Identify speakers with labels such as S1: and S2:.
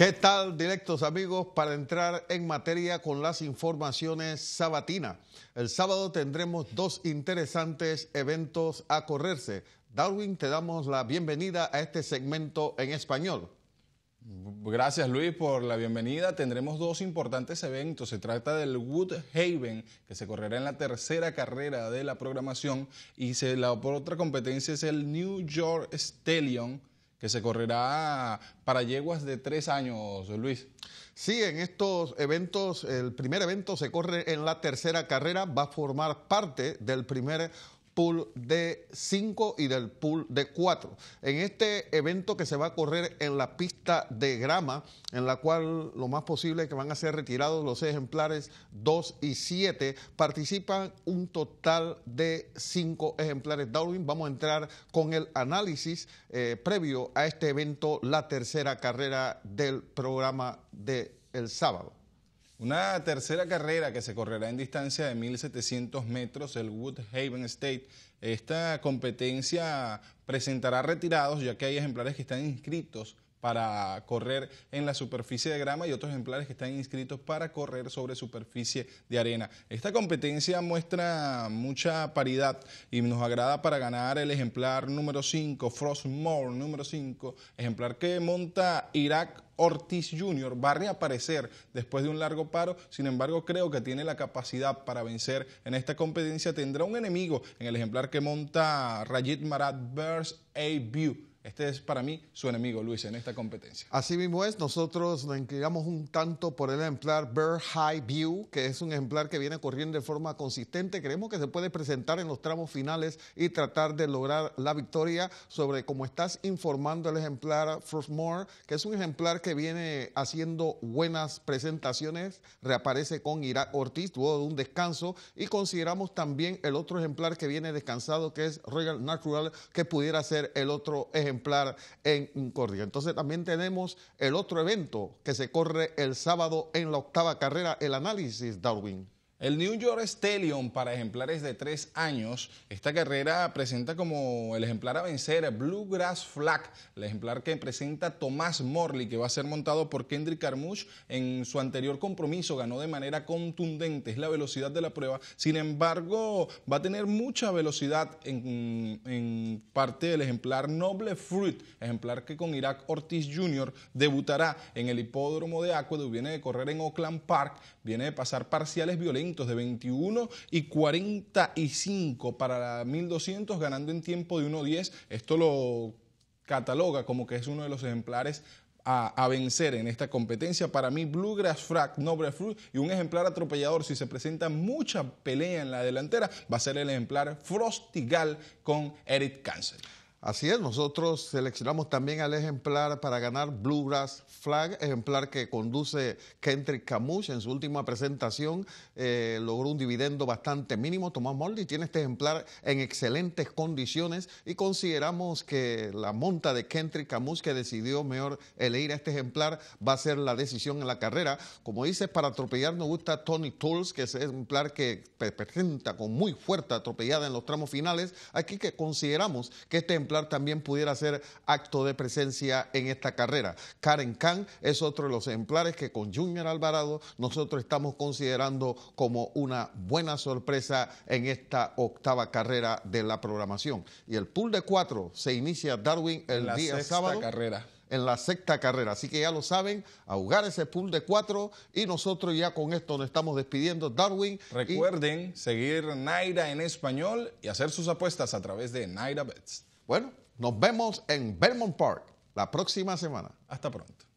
S1: ¿Qué tal, directos amigos? Para entrar en materia con las informaciones sabatina. El sábado tendremos dos interesantes eventos a correrse. Darwin, te damos la bienvenida a este segmento en español. Gracias Luis por la bienvenida. Tendremos dos importantes eventos.
S2: Se trata del Woodhaven, que se correrá en la tercera carrera de la programación, y se, la otra competencia es el New York Stallion, que se correrá
S1: para yeguas de tres años, Luis. Sí, en estos eventos, el primer evento se corre en la tercera carrera, va a formar parte del primer pool de 5 y del pool de 4. En este evento que se va a correr en la pista de grama, en la cual lo más posible es que van a ser retirados los ejemplares 2 y 7, participan un total de 5 ejemplares Darwin. Vamos a entrar con el análisis eh, previo a este evento, la tercera carrera del programa del sábado.
S2: Una tercera carrera que se correrá en distancia de 1.700 metros, el Woodhaven State. Esta competencia presentará retirados, ya que hay ejemplares que están inscritos para correr en la superficie de grama y otros ejemplares que están inscritos para correr sobre superficie de arena. Esta competencia muestra mucha paridad y nos agrada para ganar el ejemplar número 5, Frostmore número 5, ejemplar que monta Irak Ortiz Jr. va a reaparecer después de un largo paro, sin embargo creo que tiene la capacidad para vencer en esta competencia. Tendrá un enemigo en el ejemplar que monta Rajit Marat Burst A. View este es para mí su enemigo, Luis, en esta competencia.
S1: Así mismo es, nosotros nos inclinamos un tanto por el ejemplar Bird High View, que es un ejemplar que viene corriendo de forma consistente. Creemos que se puede presentar en los tramos finales y tratar de lograr la victoria sobre cómo estás informando el ejemplar Frostmore, que es un ejemplar que viene haciendo buenas presentaciones, reaparece con Irak Ortiz, tuvo un descanso y consideramos también el otro ejemplar que viene descansado, que es Royal Natural, que pudiera ser el otro ejemplar ejemplar en Córdoba. Entonces también tenemos el otro evento que se corre el sábado en la octava carrera, el análisis, Darwin. El New York Stallion para ejemplares de tres años. Esta
S2: carrera presenta como el ejemplar a vencer Bluegrass Flag, el ejemplar que presenta Tomás Morley, que va a ser montado por Kendrick Carmouche. En su anterior compromiso ganó de manera contundente, es la velocidad de la prueba. Sin embargo, va a tener mucha velocidad en, parte del ejemplar Noble Fruit, ejemplar que con Irak Ortiz Jr. debutará en el hipódromo de Aqueduct. Viene de correr en Oakland Park, viene de pasar parciales violentos de 21 y 45 para 1200 ganando en tiempo de 1.10. Esto lo cataloga como que es uno de los ejemplares a, vencer en esta competencia. Para mí, Bluegrass Frack, Noble Fruit y un ejemplar atropellador, si se presenta mucha pelea en la delantera, va a ser el ejemplar Frostigal
S1: con Eric Cancel. Así es, nosotros seleccionamos también al ejemplar para ganar Bluegrass Flag, ejemplar que conduce Kendrick Camus en su última presentación. Eh, logró un dividendo bastante mínimo. Tomás Moldi tiene este ejemplar en excelentes condiciones y consideramos que la monta de Kendrick Camus que decidió mejor elegir a este ejemplar va a ser la decisión en la carrera. Como dices, para atropellar nos gusta Tony Tools, que es ejemplar que presenta con muy fuerte atropellada en los tramos finales. Aquí que consideramos que este ejemplar también pudiera ser acto de presencia en esta carrera. Karen Khan es otro de los ejemplares que con Junior Alvarado nosotros estamos considerando como una buena sorpresa en esta octava carrera de la programación. Y el pool de cuatro se inicia Darwin el la día sexta sábado. carrera en la sexta carrera. Así que ya lo saben, ahogar ese pool de cuatro y nosotros ya con esto nos estamos despidiendo. Darwin. Recuerden seguir Naira en español y hacer sus apuestas a través de Naira Bets. Bueno, nos vemos en Belmont Park la próxima semana. Hasta pronto.